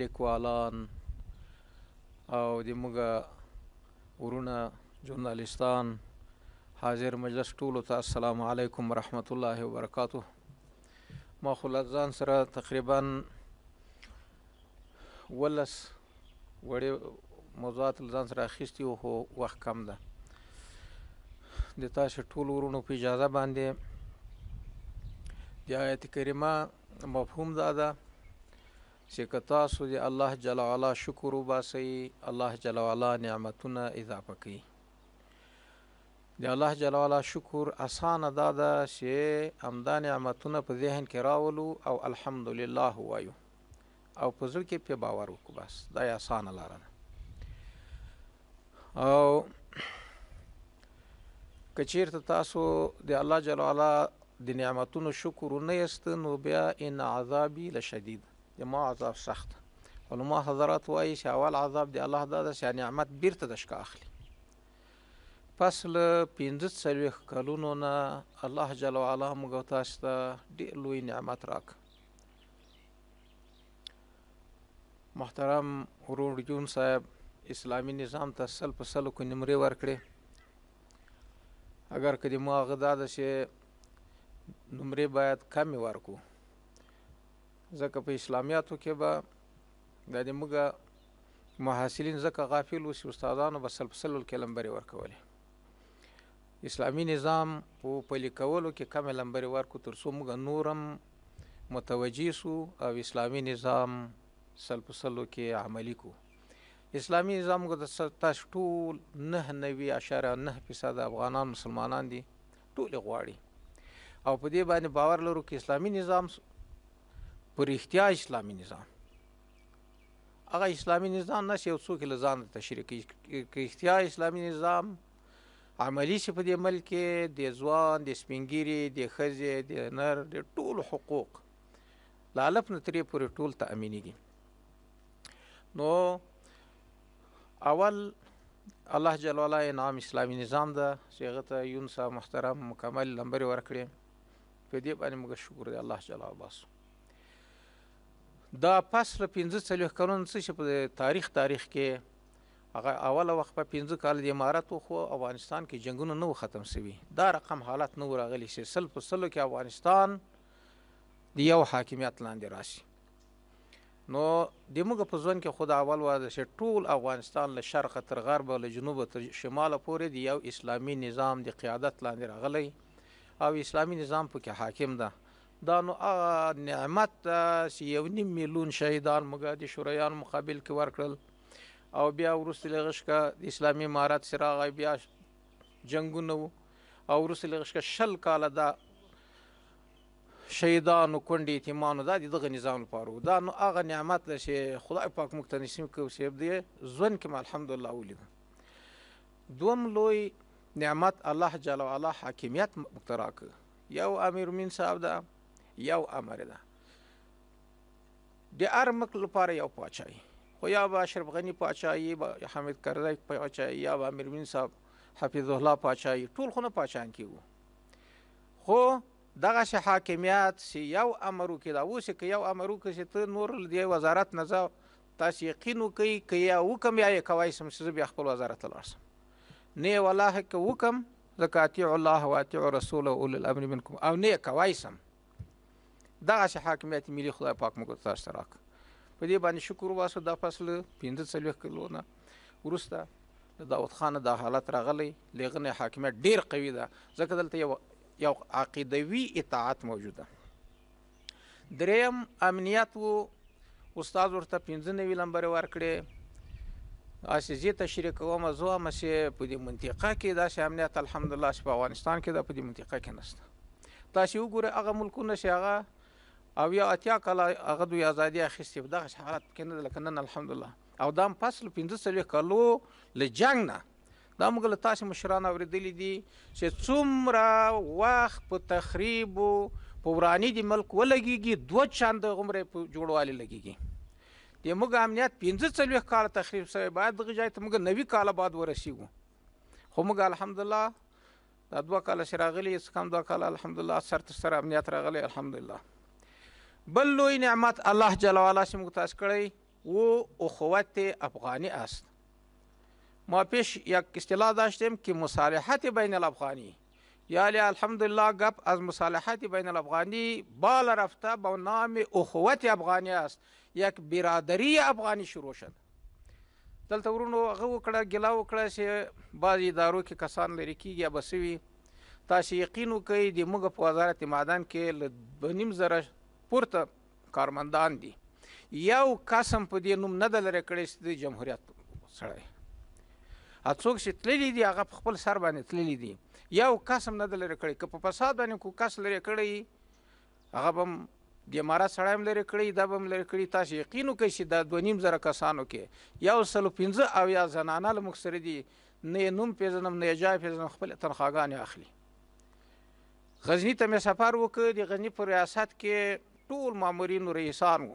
لیکوالان او د موږ ورونه جرنالستان حاضر مجلس ټولو ته السلام علیکم ورحمت الله وبرکاته ما خو ځان سره تقریبا ولس وړې موضوعات ځان سره اخیستي وو خو وخت کم ده د تاسو ټولو ورونو په اجازه باندې د آیت کریمه مفهوم دا ده چې کتا سو دی الله جل وعلا شکر وباسي الله جل وعلا نعمتونه اضافه کوي د الله جل وعلا شکر اسانه دا ده چې امدا نعمتونه په ذهن کې راولو او الحمدلله وایو او په ځل کې په باور وکړو بس دا اسانه لار ده او کچیر ته تاسو د الله جل وعلا د نعمتونو شکر نه یست نو بیا ان عذابی لشدید زما عذاب سخت علما حضرات وایي چې اول عذاب دی الله دا ده چې نعمت بیرته د شکه اخلي پس له پنځه څلوېښت کلونو نه الله جل وعلا موږ تاسو ته ډېر لوی نعمت راک محترم ورور جون صاحب اسلامی نظام ته سل په سلو کې نمرې ورکړې اگر که د مو هغه دا ده چې نمرې باید کمې ورکو ځکه په اسلامیاتو کې به د دې موږ محصلین ځکه غافل وو چې استادانو به سل سل کلم بری ورکولې اسلامی نظام په پلي کولو کې کم لمبري ورکو تر څو موږ نورم متوجي سو او اسلامی نظام سل سلو کې عملی کو اسلامی نظام کو د تاسو ټول نه نوي اشاره نه فیصد افغانان مسلمانان دي ټول غواړي او په دې باندې باور لرو چې اسلامی نظام په رښتیا اسلامي نظام هغه اسلامي نظام نشي یو څوک له ځان تشریح کوي رښتیا اسلامي نظام عملی شي په دې ملک د ځوان د سپینګیری د خزې د نر د ټول حقوق لالف نتری پورې ټول تأمینیږي نو اول الله جل وعلا انعام اسلامي نظام ده صيغه ته یونسا محترم مکمل لمبر ورکړي په دې باندې موږ شکر دی الله جل وعلا باسو دا پس له 15 کلونو څخه په تاریخ تاریخ کې هغه اوله وخت په 15 کال د امارات خو افغانستان کې جنگونه نو ختم شوي دا رقم حالت نو راغلی چې سل په سلو کې افغانستان د یو حاکمیت لاندې راشي نو د موږ په ځوان کې خود اول واده چې ټول افغانستان له شرق تر غرب له جنوب تر شمال پورې د یو اسلامی نظام د قیادت لاندې راغلی او اسلامی نظام پکې حاکم ده دا نو نعمت چې یو نیم میلیون شهیدان موږ د شوریان مقابل کې ورکړل او بیا ورسته لغشکا د اسلامي امارات سراغ بیا جنگونه او ورسته لغشکا شل کال دا شهیدانو کونډې تیمانو دا دغه نظام لپاره دا نو هغه نعمت لشه خدای پاک موږ ته نصیب کړو چې دی ځون کې الحمدلله ولید دوم لوی نعمت الله جل وعلا حاکمیت مقترا کړ یو امیر مين صاحب دا یو امر ده د هر ملک لپاره یو پاچای خو یا به اشرف غنی پاچای به حامد کرزی پاچای یا به امیر مین صاحب حفیظ الله پاچای ټول خو نه پاچان کیو خو دغه ش حاکمیت سی یو امرو کې دا اوس کې یو امرو کې چې ته نور دی وزارت نه ځو تاسو یقین وکئ کې یا حکم یا کوي سم چې بیا خپل وزارت لاړ نه والله کې حکم زکاتی الله واتع رسول اول الامر منکم او نه کوي سم دغه شي حاکمیت ملي خدای پاک موږ ته اشتراک په دې باندې شکر واسو د فصل 15 کلونه ورسته د داوود خان د حالت راغلی لغنه حاکمیت ډیر قوي ده ځکه دلته یو یو عقیدوي اطاعت موجوده دریم امنیت وو استاد ورته 95 لمبر ورکړي اساسي تشریک کوم زو مشه په دې منطقه کې د امنیت الحمدلله په افغانستان کې د په دې منطقه کې نشته تاسو وګورئ هغه ملکونه چې هغه او یا اتیا کاله هغه دوی ازادي اخیستې په دغه حالت کې نه لکه نن الحمدلله او دا فصل 15 کالو له جنگ نه دا موږ له تاسو مشران اوریدلی دي چې څومره وخت په تخریب او په ورانی دي ملک ولګيږي دوه چاند غمره په جوړوالي لګيږي د موږ امنیت 15 څلوي کال تخریب سره بعد دغه ځای ته موږ نوي کال بعد ورسیږو خو موږ الحمدلله دا دوه کال شراغلي اسکم دوه کال الحمدلله سر تر سره امنیت راغلی الحمدلله بل لوی نعمت الله جل وعلا چې موږ تاسو کړی و اخوت افغانی است ما پیش یک اصطلاح داشتیم که مصالحت بین الافغانی یعنی الحمدلله گپ از مصالحت بین الافغانی بالا رفته با نام اخوت افغانی است یک برادری افغانی شروع شد دلته ورونو هغه وکړه ګلا وکړه چې بعضې ادارو کې کسان لرې کېږي یا به سوي تاسې یقین وکړئ د موږ په وزارت معدن کې له دوه نیم زره پورته کارمندان دي یو قسم په دې نوم نه د لرې کړی چې د جمهوریت سړی اڅوک چې تللی دي هغه خپل سر باندې تللی دي یو قسم نه د لرې کړی که په فساد باندې کو کس لري کړی هغه بم د مارا سړی هم لري کړی دا بم لري کړی تاسو یقین وکړئ چې دا 2.5 زره کسانو کې یو سل 15 او یا زنانه لمکسر دي نه نوم پیژنم نه جای پیژنم خپل تنخواګان اخلي غزنی ته مې سفر وکړ د غزنی په ریاست کې ټول مامورین او رئیسان وو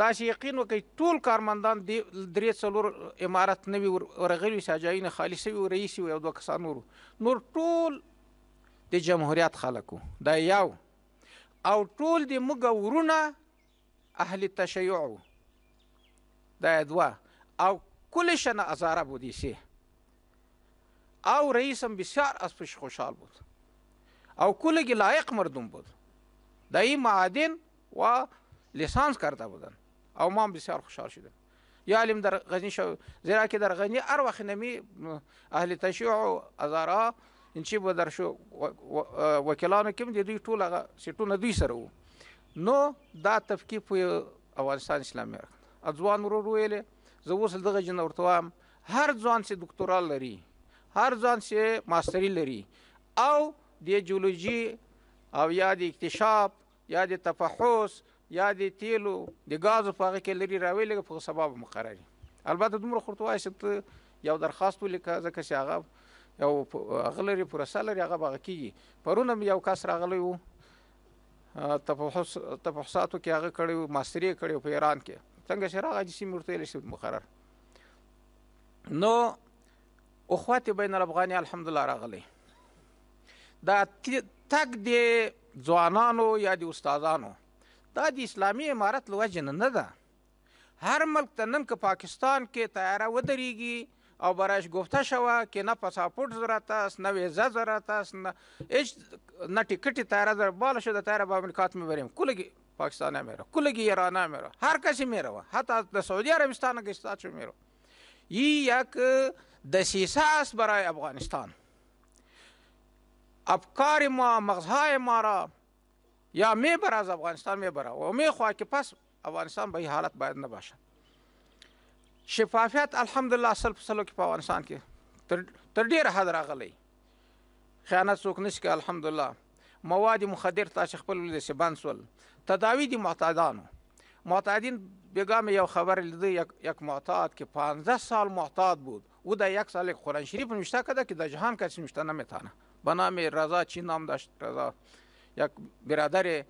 تاسو یقین وکړئ ټول کارمندان د درې څلور امارت نوي ورغلي ساجاین خالصي او رئیس او دوه کسان نور نور ټول د جمهوریت خلکو دا یو او ټول د موږ ورونه اهل تشیع دا دوا او کل شنه ازاره بودی سي او رئیسم بسیار از پیش خوشحال بود او کلگی لایق مردم بود داییم معادن و لیسانس کرده بودن او من بسیار خوشحال شدم یا علم در غزنی شو زیرا که در غزنی هر وقت نمی اهل تشیع و ازارا این چی به در شو وکیلانو کې د دوی ټول هغه سیټونه دوی سره وو نو دا تفکیه په افغانستان اسلامي ځوان ورور ویلې زه اوس دغه جن ورته وایم هر ځوان سي دکتورال لري هر ځوان سي ماستری لري او د جیولوژي او یا د اکتشاف یا د تفحص یا د تیلو د غازو په هغه کې لري راویلګه په سبب مقرري البته دومره خرطوای چې یو درخواست ولیکه ځکه چې هغه یو غلری پروسه لري هغه باغ کیږي پرونه یو کس راغلی وو تفحص تفحصاتو کې هغه کړی ماستری کړی په ایران کې څنګه چې راغی چې مرته لشي مقرر نو اخوات بین الافغانی الحمدلله راغلی دا تګ د ځوانانو یا د استادانو دا د اسلامي امارت لوجه نه ده هر ملک ته نن که پاکستان کې تیاره ودرېږي او براش گفته شوه کې نه پاسپورت ضرورت است نه ویزه ضرورت است نه هیچ نه ټیکټ تیاره ضرورت بالا شو د تیاره به امریکات مې بریم کلګي پاکستانه میرو کلګي ایرانه میرو هر کس میرو حتی د سعودي عربستان کې استاد شو میرو یی یک دسیسه است برای افغانستان افکار ما مغزهای ما را یا میبره از افغانستان میبره و میخواه که پس افغانستان به این حالت باید نباشد شفافیت الحمدلله سل پسلو کې په افغانستان کې تر ډیره حد راغلی خیانت څوک نشي کوي الحمدلله مواد مخدر تا چې خپل ولې سي بند سول تداوی دي معتادانو معتادین بګام یو خبر لیدی یک, یک معتاد که 15 سال معتاد بود او دا یک سال قرآن شریف نوشته کده که در جهان کسی نوشته نمیتانه به نام رضا چی نام داشت رضا یک برادر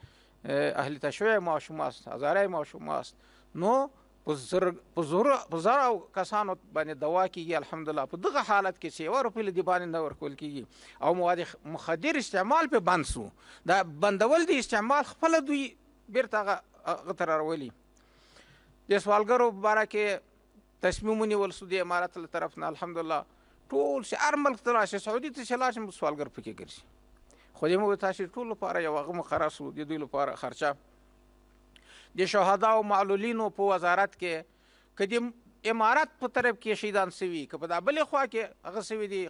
اهل تشیع ما شماست هزاره ما شماست نو بزرگ بزرگ بزرگ کسانو باندې دوا کیږي الحمدلله په دغه حالت کې سیوا روپیل دی باندې نه ورکول کیږي او مواد مخدر استعمال په بند سو دا بندول دی استعمال خپل دوی بیرته غتر راولي د سوالګرو باره کې تصمیم نیول سو د امارات له طرف نه الحمدلله ټول شي هر ملک ته راشه سعودي ته شي لاړ سوالګر پکې ګرځي خو دې موږ تاسې ټول لپاره یو هغه مقرر سو د دوی لپاره خرچه د شهدا او معلولینو په وزارت کې کدیم امارات په طرف کې شهیدان سوي که په دا بلې خوا کې هغه سوي دي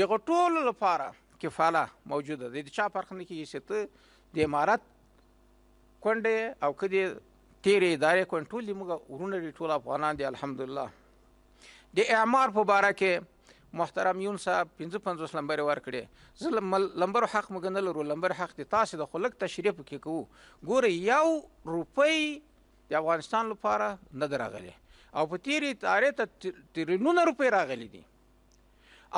دغه ټول لپاره کفاله موجوده ده د چا فرق نه کیږي چې ته د امارت کونډې او که د تیرې ادارې کونډ ټول موږ ورونه دي ټول افغانان دي الحمدلله د اعمار په باره کې محترم یون صاحب 55 لمبر ورکړي زه لمبر حق مګنل ورو لمبر حق دي تاسو د خلک تشریف کې کوو ګوره یو روپی د افغانستان لپاره نه دراغلي او په تیری تاریخ ته تریلیونه روپی راغلي دي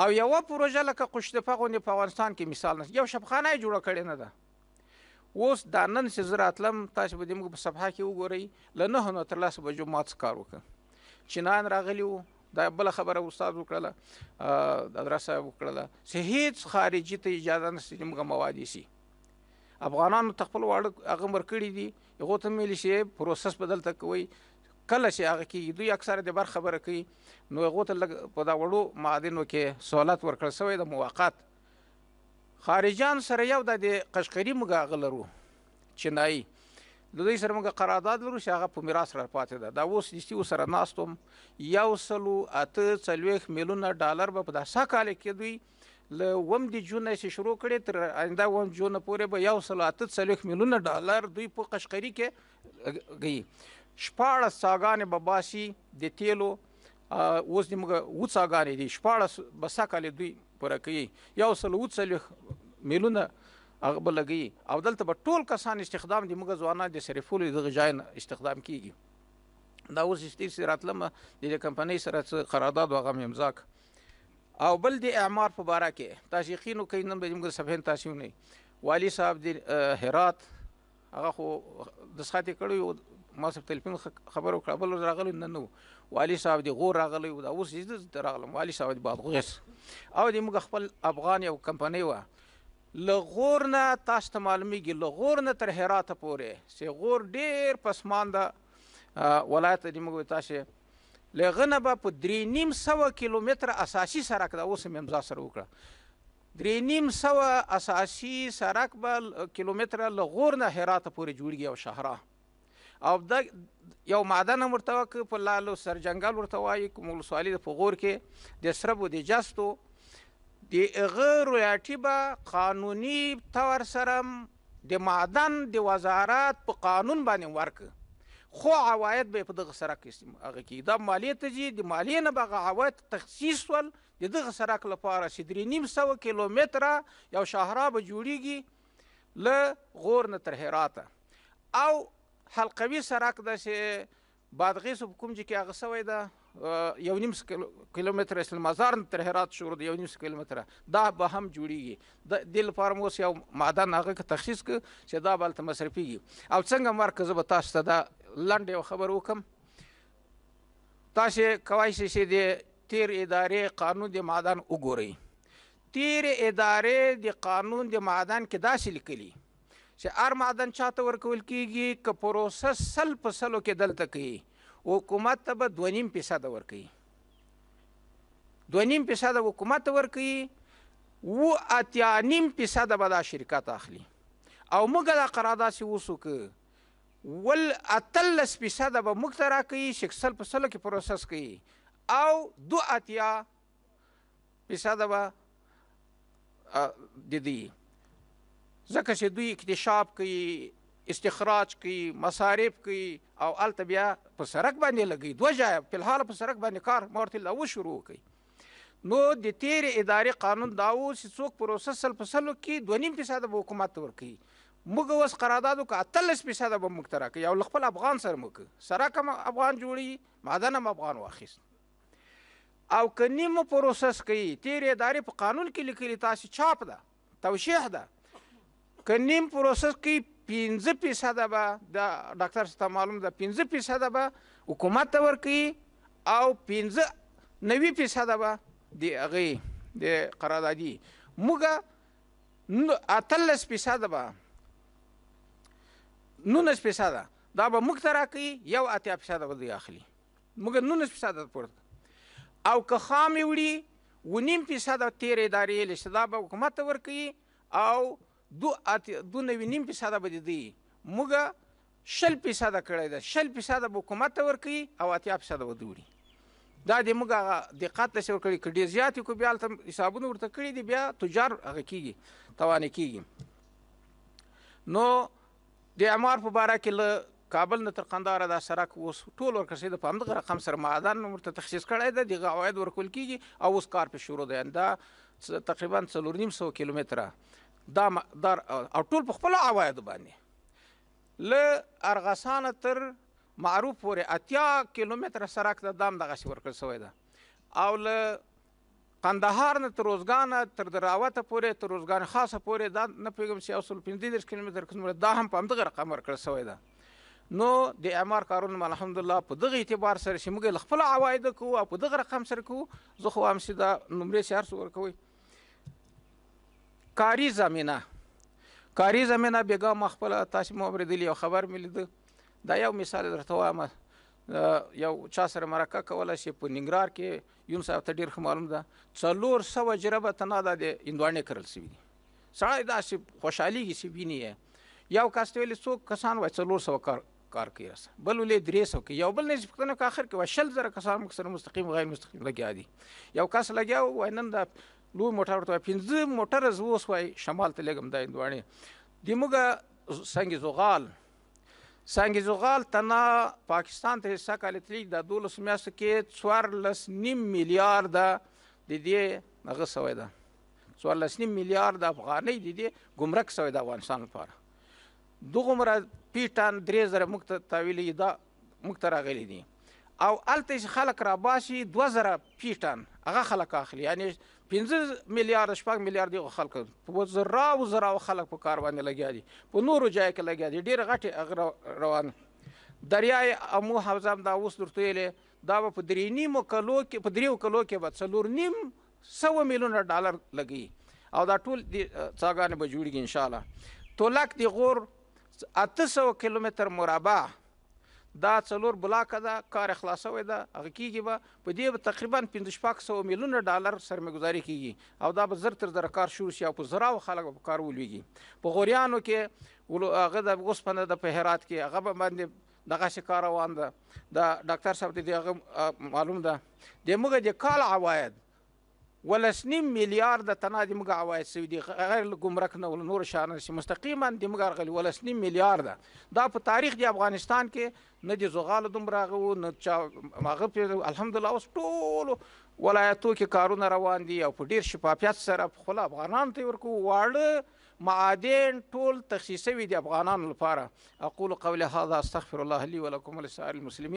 او یو پروژه لکه قشتفه غونډه په افغانستان کې مثال نه یو شپخانه جوړ کړي نه ده اوس دا نن چې زراتلم تاسو به موږ په صفحه کې وګورئ لنه نو تر لاسه بجو مات کار وکړ چینان راغلی وو دا بل خبره استاد وکړه درسه وکړه سه هیڅ خارجي ته اجازه نشته چې موږ مواد شي افغانانو تخپل واړه هغه مرکړي دي یو ته ملي شي پروسس بدل تک وي کله چې هغه کې دوی اکثره د بر خبره کوي نو هغه ته په دا وړو معادنو کې سہولت ورکړل شوی د موقعات خارجان سره یو د قشقري موږ غلرو چنای د دوی سره موږ قرارداد لرو چې هغه په میراث را پاتې ده دا اوس نشتی سره ناستوم یو سلو اته څلوېښت میلیونه ډالر به په داسا کال کې دوی له وم د جون چې شروع کړي تر آینده وم جون پورې به یو سلو اته څلوېښت میلیونه ډالر دوی په قشقري کې گئی شپاړس ساګانې به باسي د تیلو اوس موږ و ساګانې دي شپاړس بسا کال دوی پوره کوي یو سلو څلوېښت میلیونه هغه به لګي او دلته به ټول کسان استخدام دي موږ ځوانان د صرفولو دغه ځای استخدام کیږي دا اوس چې سي راتلمه د کمپنۍ سره قرارداد وغه امضا او بل د اعمار په باره کې تاشیخینو کین نن به موږ صفین تاسو نه والی صاحب د هرات هغه خو د ساتي کړو ما سب تلفون خبر وکړ بل راغلی نن نو والی صاحب د غور راغلی او اوس یې راغلم والی صاحب د بادغیس او د موږ خپل افغان یو کمپنۍ و لغور نه تاسو ته معلومیږي لغور نه تر هرات پورې سی غور ډیر پسمان ده ولایت دی موږ تاسو لغنه به په درې نیم سو کیلومتر اساسي سرک ده اوس هم امضا سره وکړه درې نیم سو اساسي سرک به کیلومتر لغور نه هرات پورې جوړیږي او شهره او د یو معدن هم ورته په لالو سر جنگل ورته وایي کوم سوالي د غور کې د سربو د جستو د هغه رویاټي به قانوني تور سره د معدن د وزارت په قانون باندې ورک خو عواید به په دغه سره کې هغه کې دا مالیه ته دي د مالیه نه به عواید تخصیص ول د دغه سره لپاره سدري نیم سو کیلومتره یو شهرا به جوړیږي ل غور نه تر هرات او حلقوي سرک د بادغیس حکومت کې هغه سوی ده یو نیم کیلومتر اسلام مزار تر هرات شروع دی یو نیم کیلومتر دا به هم جوړیږي د دل فارم اوس یو معدن هغه تخصیص ک چې دا بل مصرفيږي او څنګه مرکز به تاسو ته دا لنډ یو خبر وکم تاسو کوای شي چې د تیر ادارې قانون د معدن وګورئ تیر ادارې د قانون د معدن کې داسې لیکلي چې ار معدن چاته ورکول کیږي ک پروسس سل په سلو کې دلته کوي حکومت ته به 2.5 فیصد ورکړي 2.5 فیصد حکومت ورکړي و اتیا نیم فیصد به دا شرکت اخلي او موږ دا قرار داسې وسو که ول اتلس فیصد به موږ ته راکړي شکسل په سلو کې پروسس کوي او دو اتیا فیصد به د دې ځکه چې دوی اکتشاف کوي استخراج کوي مصارف کوي او الته بیا په سرک باندې لګي دوه ځای په حال په سرک باندې کار مورته لا وشروع کوي نو د تیر ادارې قانون دا و چې څوک پروسس سل فصلو کې 2.5% به حکومت ورکي موږ اوس قرارداد وکړو 13% به موږ تر کوي او خپل افغان سره موږ سره کوم افغان جوړي معدن هم افغان واخیست او کني مو پروسس کوي تیر ادارې په قانون کې لیکلي تاسو چاپ ده توشیح ده کنیم پروسس کوي 15 فیصد به د ډاکټر څخه معلوم ده 15 فیصد به حکومت ته ورکړي او 15 90 فیصد به د هغه د قراردادي موږ اتلس فیصد به نونس فیصد دا به موږ ته راکړي یو اتیا فیصد به دوی اخلي موږ نونس فیصد پورته او که خام وړي ونیم فیصد تیر ادارې لشتدا به حکومت ته ورکړي او دو اته دو نوي نیم فیصد به دي موږ شل فیصد کړی دا شل فیصد به حکومت ورکي او اته فیصد به دوړي دا د موږ دقت لسی ورکړي کډی زیات کو بیا تل حسابونه ورته کړی دي بیا تجار هغه کیږي توان کیږي نو د امر په باره کې له کابل نه تر قندار دا سرک اوس ټول ورکړسي د پام دغه رقم سره معدن مرته تخصیص کړی دی دغه عواید ورکول کیږي او اوس کار په شروع دی دا تقریبا 3.5 کیلومتره دا مقدار او ټول په خپل عواید باندې ل ارغسان تر معروف پورې اتیا کیلومتر سرک د دا دام دغه شي ورکړ شوی ده او ل قندهار نه تر روزګان تر دراوته پورې تر روزګان خاصه پورې دا نه پیګم چې اوسل 15 کیلومتر کومره دا هم په همدغه رقم ورکړ شوی ده نو د اعمار کارونه الحمدلله په دغه اعتبار سره چې موږ خپل عواید کوو او په دغه رقم سره کوو زه خو هم سیده نمرې سیار سور کوي کاری زمینه کاری زمینه بیګا مخبل تاسو مو اوریدلی او خبر ملید دا یو مثال درته وایم یو چا سره مرکه کوله شي په ننګرهار کې یون صاحب ته ډیر معلوم ده څلور سوه جربه تناده د هندواڼې کرل سوي دي سړی داسې خوشحالېږي چې ویني یو کس ته ویلې څوک کسان وایي څلور سوه کار کار کوي راسه بل ولې درې سوه کوي یو بل نه چې پوښتنه په آخر کې وایي شل زره کسان موږ سره مستقیم غیر مستقیم لګیا دي یو کس لګیا وایي نن د لوی موټر ورته پنځه موټر ز اوس وای شمال ته لګم د اندوانې دموږه څنګه زغال څنګه زغال تنا پاکستان ته حصہ کال تلی د 12 میاشتو کې 4.5 میلیارډ د دې هغه سوي ده 4.5 میلیارډ افغانۍ د دې ګمرک سوي د افغانستان لپاره دغه مر پیټان درې زره مخته تاویلې دا مخته راغلي دي او الته خلک را باسي 2000 پیټان هغه خلک اخلي یعنی 15 میلیارد شپږ میلیارد یو خلک په زراو زراو خلک په کار باندې لګیا دي په نورو ځای کې لګیا دي ډیر غټي روان دریای امو حوزم دا اوس درته ویلې دا په درې نیم کلو کې په دریو کلو کې به څلور نیم سو میلیونه ډالر لګي او دا ټول د څاګانې به جوړیږي ان شاء الله تولک دی غور 800 کیلومتر مربع دا څلور بلاکه دا کار خلاصوي دا هغه کیږي به په دې به تقریبا 1500 میلیونه ډالر سرمایه‌ګذاري کیږي او دا به زر تر زر کار شروع شي او په زراو خلک په کار ولويږي په غوریانو کې ولو هغه د اوسپنه د په هرات کې هغه باندې دغه شکار روان ده دا ډاکټر صاحب دې هغه معلوم ده د موږ د کال عواید ولسنیم میلیارد تنه د موږ عواید سوي دي غیر ګمرک نه نور شان سي مستقیما د موږ غل ولسنیم میلیارد دا په تاریخ د افغانستان کې نه د زغال دومره غو نه چا ماغه الحمدلله اوس ټول ولایتو کې کارونه روان دي او په ډیر شفافیت سره په خلا افغانان ته ورکو واړه معادن ټول تخصیصوي دي افغانانو لپاره اقول قولي هذا استغفر الله لي ولكم ولسائر المسلمين